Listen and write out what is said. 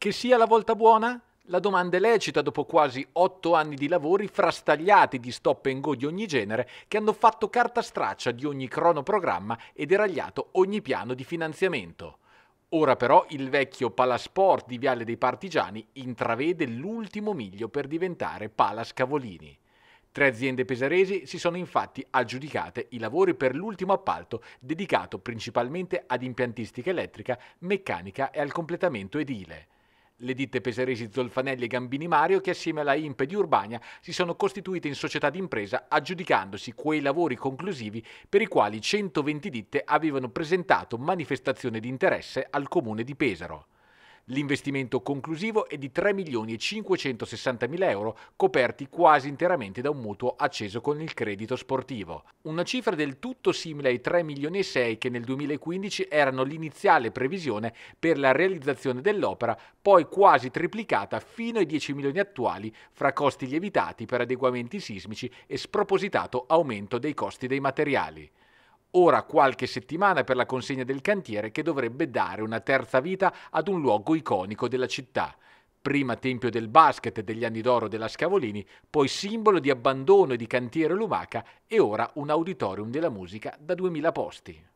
Che sia la volta buona? La domanda è lecita dopo quasi otto anni di lavori frastagliati di stop and go di ogni genere che hanno fatto carta straccia di ogni cronoprogramma e deragliato ogni piano di finanziamento. Ora però il vecchio palasport di Viale dei Partigiani intravede l'ultimo miglio per diventare Palas Cavolini. Tre aziende pesaresi si sono infatti aggiudicate i lavori per l'ultimo appalto dedicato principalmente ad impiantistica elettrica, meccanica e al completamento edile. Le ditte peseresi Zolfanelli e Gambini Mario, che assieme alla IMP di Urbania si sono costituite in società d'impresa aggiudicandosi quei lavori conclusivi per i quali 120 ditte avevano presentato manifestazione di interesse al comune di Pesaro. L'investimento conclusivo è di 3 milioni e 560 mila euro, coperti quasi interamente da un mutuo acceso con il credito sportivo. Una cifra del tutto simile ai 3 milioni e 6 che nel 2015 erano l'iniziale previsione per la realizzazione dell'opera, poi quasi triplicata fino ai 10 milioni attuali fra costi lievitati per adeguamenti sismici e spropositato aumento dei costi dei materiali ora qualche settimana per la consegna del cantiere che dovrebbe dare una terza vita ad un luogo iconico della città. Prima tempio del basket degli anni d'oro della Scavolini, poi simbolo di abbandono e di cantiere lumaca e ora un auditorium della musica da 2000 posti.